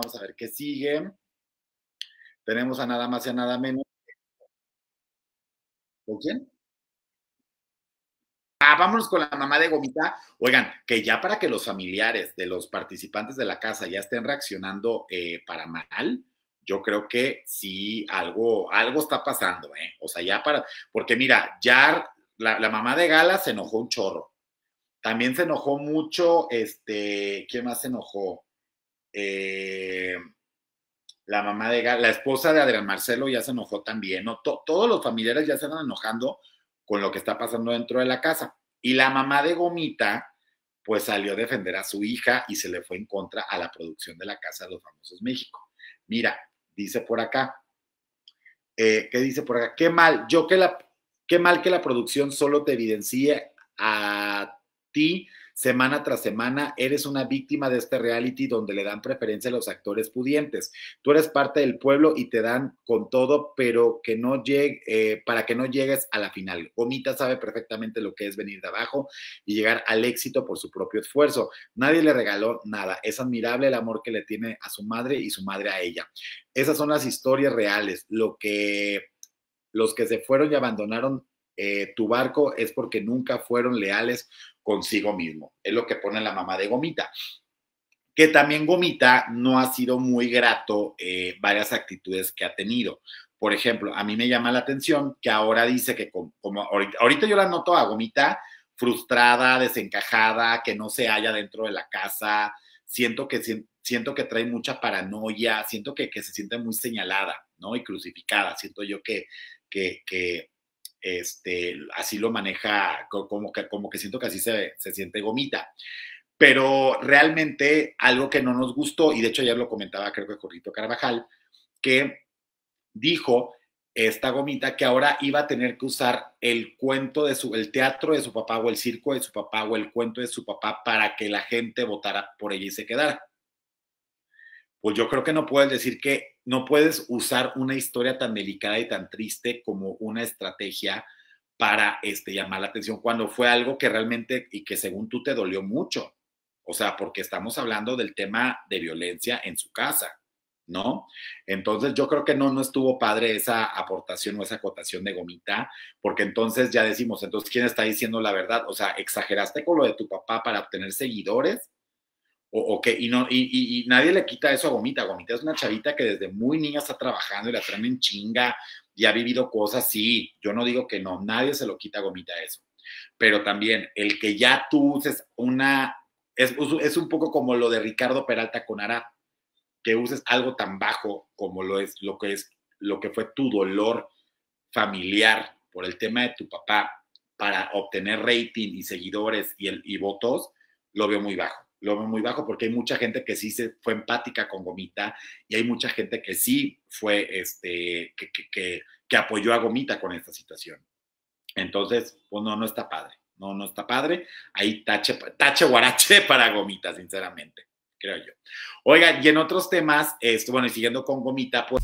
vamos a ver qué sigue. Tenemos a nada más y a nada menos. ¿Con quién? Ah, vámonos con la mamá de Gomita. Oigan, que ya para que los familiares de los participantes de la casa ya estén reaccionando eh, para mal, yo creo que sí algo, algo está pasando, ¿eh? O sea, ya para, porque mira, ya la, la mamá de Gala se enojó un chorro. También se enojó mucho, este, ¿quién más se enojó? Eh, la mamá de la esposa de Adrián Marcelo ya se enojó también, todos los familiares ya se están enojando con lo que está pasando dentro de la casa. Y la mamá de Gomita, pues salió a defender a su hija y se le fue en contra a la producción de la Casa de los Famosos México. Mira, dice por acá, eh, ¿qué dice por acá? Qué mal, yo que la, qué mal que la producción solo te evidencie a ti Semana tras semana eres una víctima de este reality donde le dan preferencia a los actores pudientes. Tú eres parte del pueblo y te dan con todo, pero que no eh, para que no llegues a la final. Omita sabe perfectamente lo que es venir de abajo y llegar al éxito por su propio esfuerzo. Nadie le regaló nada. Es admirable el amor que le tiene a su madre y su madre a ella. Esas son las historias reales, lo que los que se fueron y abandonaron eh, tu barco es porque nunca fueron leales consigo mismo. Es lo que pone la mamá de Gomita. Que también Gomita no ha sido muy grato eh, varias actitudes que ha tenido. Por ejemplo, a mí me llama la atención que ahora dice que como, ahorita, yo la noto a Gomita frustrada, desencajada, que no se halla dentro de la casa, siento que, siento que trae mucha paranoia, siento que, se siente muy señalada, ¿no? Y crucificada, siento yo que, que este, así lo maneja, como que, como que siento que así se, se siente gomita. Pero realmente algo que no nos gustó, y de hecho ayer lo comentaba creo que Corrito Carvajal, que dijo esta gomita que ahora iba a tener que usar el cuento de su, el teatro de su papá o el circo de su papá o el cuento de su papá para que la gente votara por ella y se quedara pues yo creo que no puedes decir que no puedes usar una historia tan delicada y tan triste como una estrategia para este, llamar la atención cuando fue algo que realmente y que según tú te dolió mucho. O sea, porque estamos hablando del tema de violencia en su casa, ¿no? Entonces yo creo que no, no estuvo padre esa aportación o esa acotación de gomita, porque entonces ya decimos, entonces, ¿quién está diciendo la verdad? O sea, exageraste con lo de tu papá para obtener seguidores o, y, no, y, nadie le quita eso a Gomita. Gomita es una chavita que desde muy niña está trabajando y la traen en chinga y ha vivido cosas. Sí, yo no digo que no, nadie se lo quita a Gomita eso. Pero también el que ya tú uses una. Es, un poco como lo de Ricardo Peralta con Ara, que uses algo tan bajo como lo, es, lo, que es, lo que fue tu dolor familiar por el tema de tu papá para obtener rating y seguidores y, el, y votos, lo veo muy bajo lo veo muy bajo porque hay mucha gente que sí se fue empática con Gomita y hay mucha gente que sí fue, este, que, que, apoyó a Gomita con esta situación. Entonces, pues no, no está padre, no, no está padre. Ahí tache, tache guarache para Gomita, sinceramente, creo yo. oiga y en otros temas, esto, bueno, y siguiendo con Gomita, pues...